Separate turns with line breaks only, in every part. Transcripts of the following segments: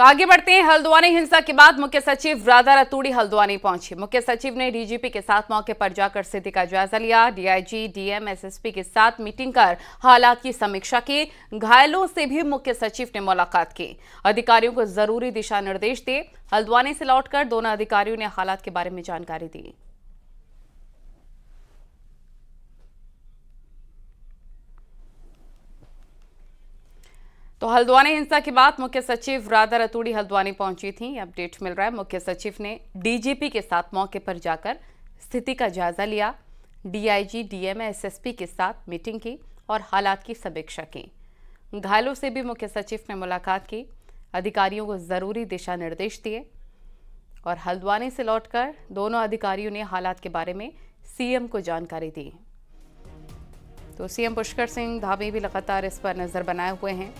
आगे बढ़ते हैं हल्द्वानी हिंसा के बाद मुख्य सचिव राधा रतूड़ी हल्द्वानी पहुंची मुख्य सचिव ने डीजीपी के साथ मौके पर जाकर स्थिति का जायजा लिया डीआईजी डीएम एसएसपी के साथ मीटिंग कर हालात की समीक्षा की घायलों से भी मुख्य सचिव ने मुलाकात की अधिकारियों को जरूरी दिशा निर्देश दिए हल्द्वानी से लौटकर दोनों अधिकारियों ने हालात के बारे में जानकारी दी तो हल्द्वानी हिंसा के बाद मुख्य सचिव राधा रतूड़ी हल्द्वानी पहुंची थी अपडेट मिल रहा है मुख्य सचिव ने डीजीपी के साथ मौके पर जाकर स्थिति का जायजा लिया डीआईजी डीएम एसएसपी के साथ मीटिंग की और हालात की समीक्षा की घायलों से भी मुख्य सचिव ने मुलाकात की अधिकारियों को ज़रूरी दिशा निर्देश दिए और हल्द्वानी से लौटकर दोनों अधिकारियों ने हालात के बारे में सीएम को जानकारी दी तो सीएम पुष्कर सिंह धामी भी लगातार इस पर नज़र बनाए हुए हैं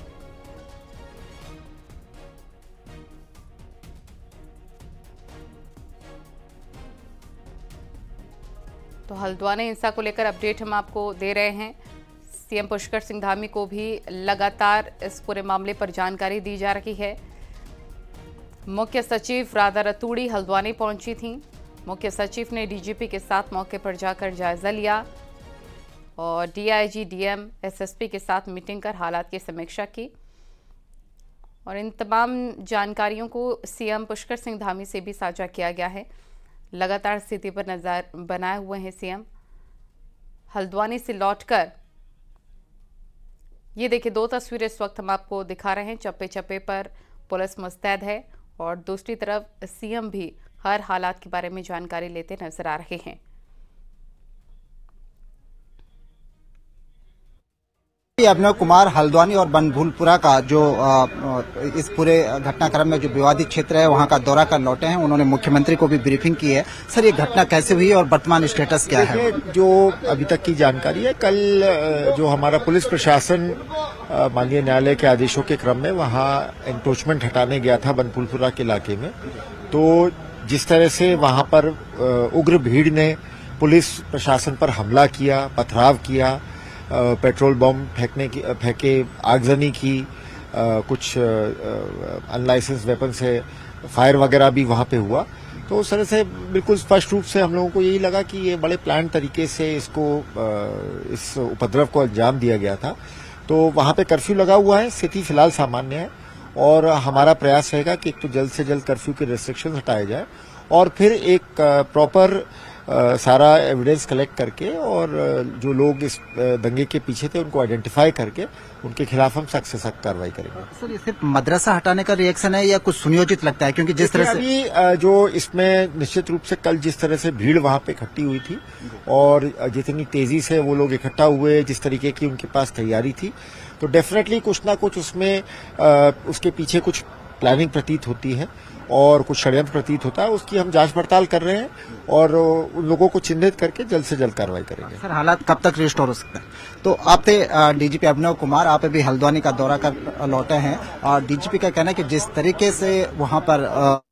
तो हल्द्वानी हिंसा को लेकर अपडेट हम आपको दे रहे हैं सीएम पुष्कर सिंह धामी को भी लगातार इस पूरे मामले पर जानकारी दी जा रही है मुख्य सचिव राधा रतूड़ी हल्द्वानी पहुंची थी मुख्य सचिव ने डीजीपी के साथ मौके पर जाकर जायजा लिया और डीआईजी डीएम एसएसपी के साथ मीटिंग कर हालात की समीक्षा की और इन तमाम जानकारियों को सीएम पुष्कर सिंह धामी से भी साझा किया गया है लगातार स्थिति पर नजर बनाए हुए हैं सीएम हल्द्वानी से लौटकर ये देखिए दो तस्वीरें इस वक्त हम आपको दिखा रहे हैं चप्पे चप्पे पर पुलिस मुस्तैद है और दूसरी तरफ सीएम भी हर हालात के बारे में जानकारी लेते नजर आ रहे हैं
कि अभिनव कुमार हल्द्वानी और बनभूलपुरा का जो इस पूरे घटनाक्रम में जो विवादित क्षेत्र है वहां का दौरा कर लौटे हैं उन्होंने मुख्यमंत्री को भी ब्रीफिंग की है सर ये घटना कैसे हुई और वर्तमान स्टेटस क्या है
जो अभी तक की जानकारी है कल जो हमारा पुलिस प्रशासन माननीय न्यायालय के आदेशों के क्रम में वहां एंक्रोचमेंट हटाने गया था बनफुलपुरा के इलाके में तो जिस तरह से वहां पर उग्र भीड़ ने पुलिस प्रशासन पर हमला किया पथराव किया पेट्रोल बम फेंकने की फेंके आगजनी की आ, कुछ अनलाइसेंस वेपन से फायर वगैरह भी वहां पे हुआ तो उस तरह से बिल्कुल स्पष्ट रूप से हम लोगों को यही लगा कि ये बड़े प्लान तरीके से इसको आ, इस उपद्रव को अंजाम दिया गया था तो वहां पे कर्फ्यू लगा हुआ है स्थिति फिलहाल सामान्य है और हमारा प्रयास रहेगा कि एक तो जल्द से जल्द कर्फ्यू के रेस्ट्रिक्शन हटाए जाए और फिर एक प्रॉपर आ, सारा एविडेंस कलेक्ट करके और जो लोग इस दंगे के पीछे थे उनको आइडेंटिफाई करके उनके खिलाफ हम सख्त से सख्त कार्रवाई करेंगे
सर सिर्फ मदरसा हटाने का रिएक्शन है या कुछ सुनियोजित लगता है क्योंकि जिस तरह से
अभी जो इसमें निश्चित रूप से कल जिस तरह से भीड़ वहां पे इकट्ठी हुई थी और जितनी तेजी से वो लोग इकट्ठा हुए जिस तरीके की उनके पास तैयारी थी तो डेफिनेटली कुछ ना कुछ उसमें उसके पीछे कुछ प्लानिंग प्रतीत होती है और कुछ षडयंत्र प्रतीत होता है उसकी
हम जांच पड़ताल कर रहे हैं और उन लोगों को चिन्हित करके जल्द से जल्द कार्रवाई करेंगे सर हालात कब तक रिस्टोर हो सकते हैं तो आप थे डीजीपी अभिनव कुमार आप अभी हल्द्वानी का दौरा कर लौटे
हैं और डीजीपी का कहना है कि जिस तरीके से वहां पर